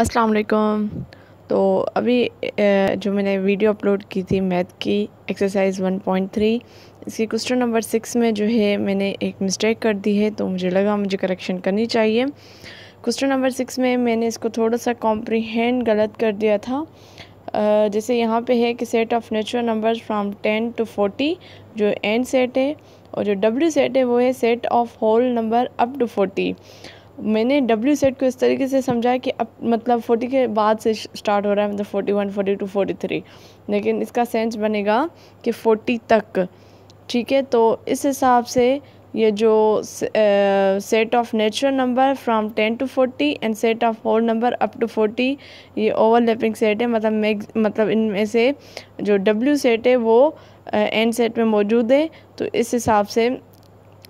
अस्सलाम वालेकुम तो अभी जो मैंने वीडियो अपलोड की थी मैथ की एक्सरसाइज 1.3 इसकी क्वेश्चन नंबर सिक्स में जो है मैंने एक मिस्टेक कर दी है तो मुझे लगा मुझे करेक्शन करनी चाहिए क्वेश्चन नंबर सिक्स में मैंने इसको थोड़ा सा कॉम्प्रीहेंड गलत कर दिया था जैसे यहाँ पे है कि set of natural number from ten to forty जो एंड सेट है और जो डब्ल्यू सेट है वो है set of whole number up to forty मैंने डब्ल्यू सेट को इस तरीके से समझाया कि अब मतलब फोर्टी के बाद से स्टार्ट हो रहा है मतलब forty one forty two forty three लेकिन इसका सेंस बनेगा कि फोर्टी तक ठीक है तो इस हिसाब से ये जो set of natural number from ten to forty and set of whole number up to forty ये ओवरलैपिंग सेट है मतलब मैग मतलब इनमें से जो डब्ल्यू सेट है वो एंड uh, सेट में मौजूद है तो इस हिसाब से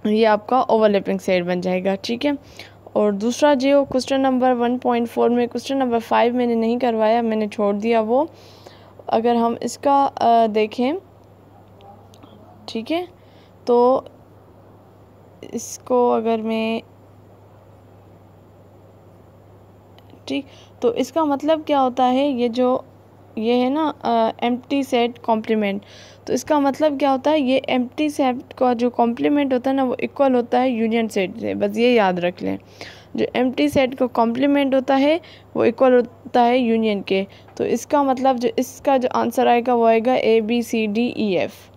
ये आपका ओवरलैपिंग सेट बन जाएगा ठीक है और दूसरा जो question number one point four में क्वेश्चन नंबर फाइव मैंने नहीं करवाया मैंने छोड़ दिया वो अगर हम इसका आ, देखें ठीक है तो इसको अगर मैं ठीक तो इसका मतलब क्या होता है ये जो ये है ना एम टी सेट कॉम्प्लीमेंट तो इसका मतलब क्या होता है ये एम टी सेट का जो कॉम्प्लीमेंट होता है ना वो इक्वल होता है यूनियन सेट से बस ये याद रख लें जो एम टी सेट का कॉम्प्लीमेंट होता है वो इक्वल होता है यूनियन के तो इसका मतलब जो इसका जो आंसर आएगा वो आएगा A B C D E F